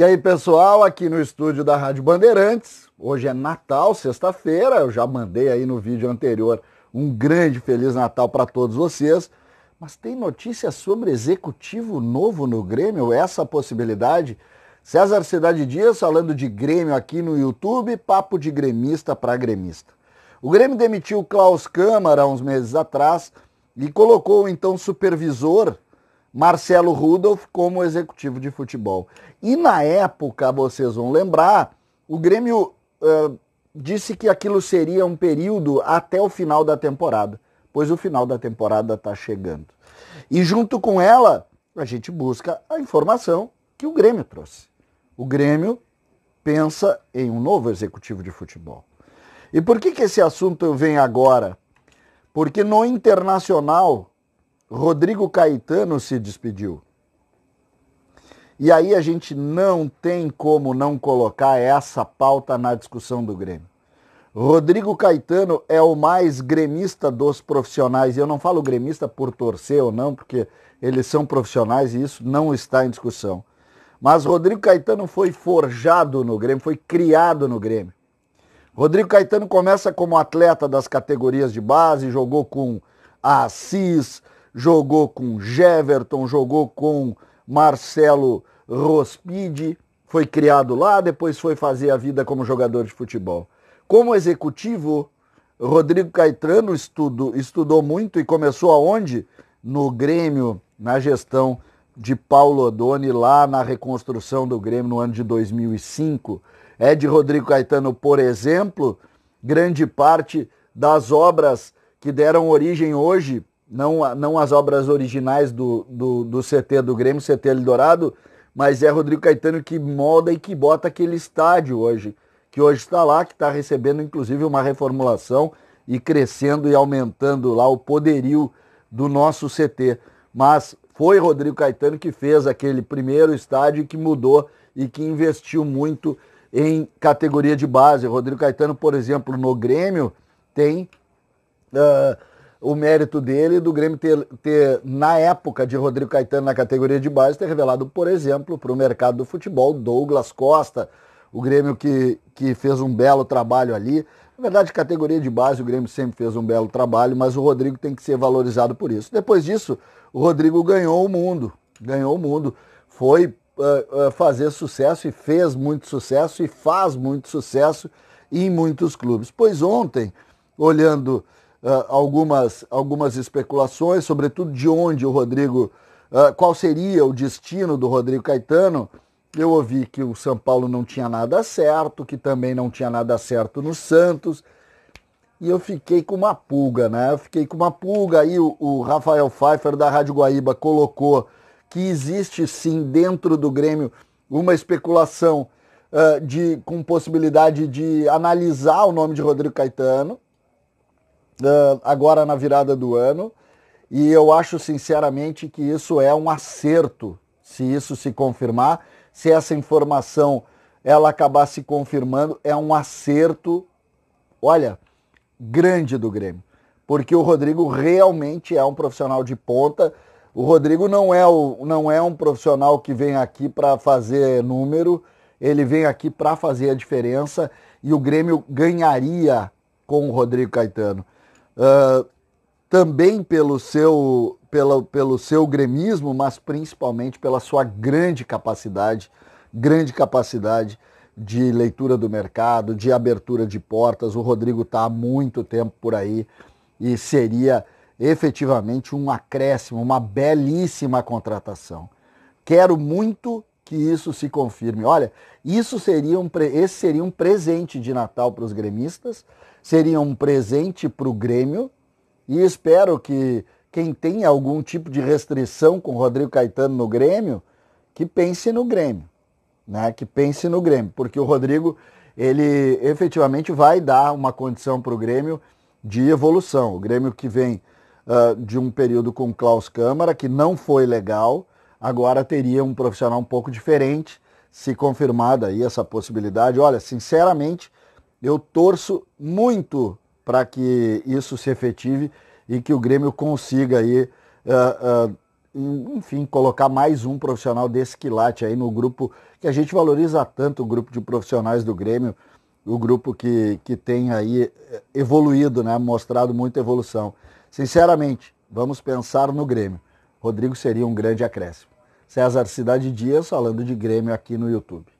E aí, pessoal, aqui no estúdio da Rádio Bandeirantes. Hoje é Natal, sexta-feira. Eu já mandei aí no vídeo anterior um grande Feliz Natal para todos vocês. Mas tem notícia sobre executivo novo no Grêmio? Essa possibilidade? César Cidade Dias falando de Grêmio aqui no YouTube, papo de gremista para gremista. O Grêmio demitiu Klaus Câmara uns meses atrás e colocou então supervisor Marcelo Rudolph como executivo de futebol. E na época, vocês vão lembrar, o Grêmio uh, disse que aquilo seria um período até o final da temporada, pois o final da temporada está chegando. E junto com ela, a gente busca a informação que o Grêmio trouxe. O Grêmio pensa em um novo executivo de futebol. E por que, que esse assunto vem agora? Porque no Internacional, Rodrigo Caetano se despediu. E aí a gente não tem como não colocar essa pauta na discussão do Grêmio. Rodrigo Caetano é o mais gremista dos profissionais. Eu não falo gremista por torcer ou não, porque eles são profissionais e isso não está em discussão. Mas Rodrigo Caetano foi forjado no Grêmio, foi criado no Grêmio. Rodrigo Caetano começa como atleta das categorias de base, jogou com a Assis, jogou com Jeverton, jogou com Marcelo Rospide, foi criado lá, depois foi fazer a vida como jogador de futebol. Como executivo, Rodrigo Caetano estudo, estudou muito e começou aonde? No Grêmio, na gestão de Paulo Odoni, lá na reconstrução do Grêmio no ano de 2005. É de Rodrigo Caetano, por exemplo, grande parte das obras que deram origem hoje não, não as obras originais do, do, do CT do Grêmio, CT Eldorado, mas é Rodrigo Caetano que molda e que bota aquele estádio hoje, que hoje está lá, que está recebendo inclusive uma reformulação e crescendo e aumentando lá o poderio do nosso CT. Mas foi Rodrigo Caetano que fez aquele primeiro estádio que mudou e que investiu muito em categoria de base. Rodrigo Caetano, por exemplo, no Grêmio, tem uh, o mérito dele do Grêmio ter, ter, na época de Rodrigo Caetano na categoria de base, ter revelado, por exemplo, para o mercado do futebol Douglas Costa, o Grêmio que, que fez um belo trabalho ali. Na verdade, categoria de base, o Grêmio sempre fez um belo trabalho, mas o Rodrigo tem que ser valorizado por isso. Depois disso, o Rodrigo ganhou o mundo. Ganhou o mundo. Foi uh, uh, fazer sucesso e fez muito sucesso e faz muito sucesso em muitos clubes. Pois ontem, olhando uh, algumas, algumas especulações, sobretudo de onde o Rodrigo, uh, qual seria o destino do Rodrigo Caetano. Eu ouvi que o São Paulo não tinha nada certo, que também não tinha nada certo no Santos. E eu fiquei com uma pulga, né? Eu fiquei com uma pulga. Aí o, o Rafael Pfeiffer da Rádio Guaíba colocou que existe sim dentro do Grêmio uma especulação uh, de, com possibilidade de analisar o nome de Rodrigo Caetano uh, agora na virada do ano. E eu acho sinceramente que isso é um acerto, se isso se confirmar, se essa informação ela acabar se confirmando, é um acerto, olha, grande do Grêmio. Porque o Rodrigo realmente é um profissional de ponta. O Rodrigo não é, o, não é um profissional que vem aqui para fazer número, ele vem aqui para fazer a diferença e o Grêmio ganharia com o Rodrigo Caetano. Ah, também pelo seu, pela, pelo seu gremismo, mas principalmente pela sua grande capacidade, grande capacidade de leitura do mercado, de abertura de portas. O Rodrigo está há muito tempo por aí e seria efetivamente um acréscimo, uma belíssima contratação. Quero muito que isso se confirme. Olha, isso seria um esse seria um presente de Natal para os gremistas, seria um presente para o Grêmio, e espero que quem tem algum tipo de restrição com o Rodrigo Caetano no Grêmio, que pense no Grêmio, né? Que pense no Grêmio, porque o Rodrigo ele efetivamente vai dar uma condição para o Grêmio de evolução. O Grêmio que vem uh, de um período com Klaus Câmara, que não foi legal, agora teria um profissional um pouco diferente, se confirmada aí essa possibilidade. Olha, sinceramente, eu torço muito para que isso se efetive e que o Grêmio consiga aí, uh, uh, enfim, colocar mais um profissional desse quilate aí no grupo que a gente valoriza tanto, o grupo de profissionais do Grêmio, o grupo que, que tem aí eh, evoluído, né, mostrado muita evolução. Sinceramente, vamos pensar no Grêmio. Rodrigo seria um grande acréscimo. César Cidade Dias falando de Grêmio aqui no YouTube.